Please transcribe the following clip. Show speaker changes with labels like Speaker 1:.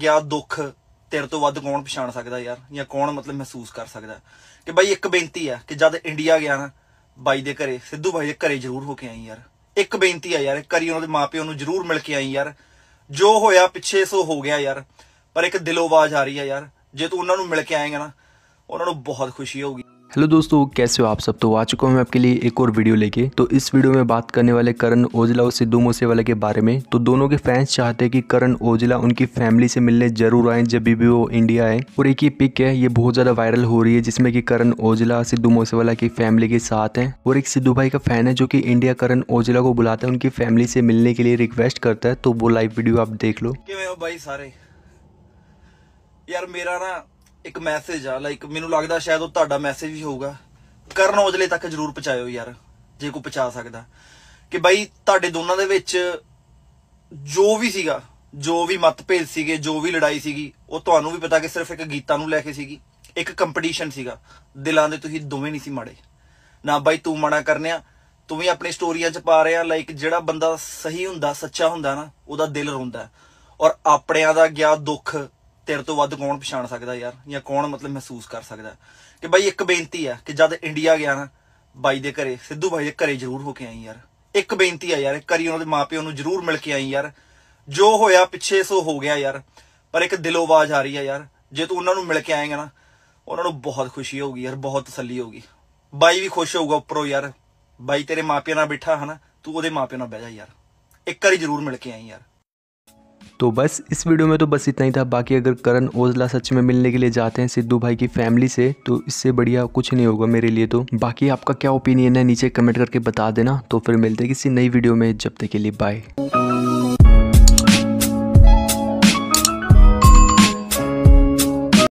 Speaker 1: ਗਿਆ ਦੁੱਖ ਤੇਰੇ ਤੋਂ ਵੱਧ ਕੌਣ ਪਛਾਣ ਸਕਦਾ ਯਾਰ ਜਾਂ ਕੌਣ ਮਤਲਬ ਮਹਿਸੂਸ ਕਰ ਸਕਦਾ ਕਿ ਬਾਈ ਇੱਕ ਬੇਨਤੀ ਆ ਕਿ ਜਦ ਇੰਡੀਆ ਗਿਆ ਨਾ ਬਾਈ ਦੇ ਘਰੇ ਸਿੱਧੂ ਬਾਈ ਦੇ ਘਰੇ ਜ਼ਰੂਰ ਹੋ ਕੇ ਆਈ ਯਾਰ ਇੱਕ ਬੇਨਤੀ ਆ ਯਾਰ ਕਰੀ ਉਹਨਾਂ ਦੇ ਮਾਪਿਆਂ ਨੂੰ ਜ਼ਰੂਰ ਮਿਲ ਕੇ ਆਈ ਯਾਰ ਜੋ ਹੋਇਆ ਪਿੱਛੇ ਸੋ ਹੋ ਗਿਆ ਯਾਰ ਪਰ ਇੱਕ ਦਿਲੋਂ ਆਵਾਜ਼ ਆ ਰਹੀ ਆ ਯਾਰ ਜੇ ਤੂੰ ਉਹਨਾਂ ਨੂੰ ਮਿਲ ਕੇ ਆਏਗਾ ਨਾ ਉਹਨਾਂ ਨੂੰ ਬਹੁਤ ਖੁਸ਼ੀ ਹੋਊਗੀ
Speaker 2: हेलो दोस्तों कैसे हो आप सब तो आ चुका हूँ मैं आपके लिए एक और वीडियो लेके तो इस वीडियो में बात करने वाले करण ओजला और सिद्धू मूसेवाला के बारे में तो दोनों के फैंस चाहते हैं कि करण ओजला उनकी फैमिली से मिलने जरूर आए जब भी वो इंडिया आए और एक ही पिक है ये बहुत ज़्यादा वायरल हो रही है जिसमें की करण ओजला सिद्धू मूसेवाला की फैमिली के साथ है और एक सिद्धू भाई का फैन है जो की इंडिया करण ओजला को बुलाता है उनकी फैमिली से मिलने के लिए रिक्वेस्ट करता है तो वो लाइव वीडियो आप देख लो
Speaker 1: भाई सारे यार मेरा ना ਇੱਕ ਮੈਸੇਜ ਆ ਲਾਈਕ ਮੈਨੂੰ ਲੱਗਦਾ ਸ਼ਾਇਦ ਉਹ ਤੁਹਾਡਾ ਮੈਸੇਜ ਵੀ ਹੋਊਗਾ ਕਰਨ ਔਜਲੇ ਤੱਕ ਜਰੂਰ ਪਹੁੰਚਾਇਓ ਯਾਰ ਜੇ ਕੋਈ ਪਹੁੰਚਾ ਸਕਦਾ ਕਿ ਬਾਈ ਤੁਹਾਡੇ ਦੋਨਾਂ ਦੇ ਵਿੱਚ ਜੋ ਵੀ ਸੀਗਾ ਜੋ ਵੀ ਮਤਭੇਦ ਸੀਗੇ ਜੋ ਵੀ ਲੜਾਈ ਸੀਗੀ ਉਹ ਤੁਹਾਨੂੰ ਵੀ ਪਤਾ ਕਿ ਸਿਰਫ ਇੱਕ ਗੀਤਾਂ ਨੂੰ ਲੈ ਕੇ ਸੀਗੀ ਇੱਕ ਕੰਪੀਟੀਸ਼ਨ ਸੀਗਾ ਦਿਲਾਂ ਦੇ ਤੁਸੀਂ ਦੋਵੇਂ ਨਹੀਂ ਸੀ ਮਾੜੇ ਨਾ ਬਾਈ ਤੂੰ ਮਾੜਾ ਕਰਨਿਆ ਤੂੰ ਵੀ ਆਪਣੀ ਸਟੋਰੀਆਂ 'ਚ ਪਾ ਰਿਆ ਲਾਈਕ ਜਿਹੜਾ ਬੰਦਾ ਸਹੀ ਹੁੰਦਾ ਸੱਚਾ ਹੁੰਦਾ ਨਾ ਉਹਦਾ ਦਿਲ ਰੋਂਦਾ ਔਰ ਆਪਣਿਆਂ ਦਾ ਗਿਆ ਦੁੱਖ ਤੇਰੇ ਤੋਂ ਵੱਧ ਕੌਣ ਪਛਾਣ ਸਕਦਾ ਯਾਰ ਜਾਂ ਕੌਣ ਮਤਲਬ ਮਹਿਸੂਸ ਕਰ ਸਕਦਾ ਕਿ ਬਾਈ ਇੱਕ ਬੇਨਤੀ ਆ ਕਿ ਜਦ ਇੰਡੀਆ ਗਿਆ ਨਾ ਬਾਈ ਦੇ ਘਰੇ ਸਿੱਧੂ ਬਾਈ ਦੇ ਘਰੇ ਜ਼ਰੂਰ ਹੋ ਕੇ ਆਈ ਯਾਰ ਇੱਕ ਬੇਨਤੀ ਆ ਯਾਰ ਕਰੀ ਉਹਨਾਂ ਦੇ ਮਾਪਿਆਂ ਨੂੰ ਜ਼ਰੂਰ ਮਿਲ ਕੇ ਆਈ ਯਾਰ ਜੋ ਹੋਇਆ ਪਿੱਛੇ ਸੋ ਹੋ ਗਿਆ ਯਾਰ ਪਰ ਇੱਕ ਦਿਲੋਂ ਆਵਾਜ਼ ਆ ਰਹੀ ਆ ਯਾਰ ਜੇ ਤੂੰ ਉਹਨਾਂ ਨੂੰ ਮਿਲ ਕੇ ਆਏਗਾ ਨਾ ਉਹਨਾਂ ਨੂੰ ਬਹੁਤ ਖੁਸ਼ੀ ਹੋਊਗੀ ਯਾਰ ਬਹੁਤ ਤਸੱਲੀ ਹੋਊਗੀ ਬਾਈ ਵੀ ਖੁਸ਼ ਹੋਊਗਾ ਉੱਪਰੋਂ ਯਾਰ ਬਾਈ ਤੇਰੇ ਮਾਪਿਆਂ ਨਾਲ ਬੈਠਾ ਹਨਾ ਤੂੰ ਉਹਦੇ ਮਾਪਿਆਂ ਨਾਲ ਬਹਿ ਜਾ ਯਾਰ ਇੱਕ ਵਾਰੀ ਜ਼ਰੂਰ ਮਿਲ ਕੇ ਆਈ ਯਾਰ
Speaker 2: तो बस इस वीडियो में तो बस इतना ही था बाकी अगर करण ओजला सच में मिलने के लिए जाते हैं सिद्धू भाई की फैमिली से तो इससे बढ़िया कुछ नहीं होगा मेरे लिए तो बाकी आपका क्या ओपिनियन है नीचे कमेंट करके बता देना तो फिर मिलते हैं किसी नई वीडियो में जब तक के लिए बाय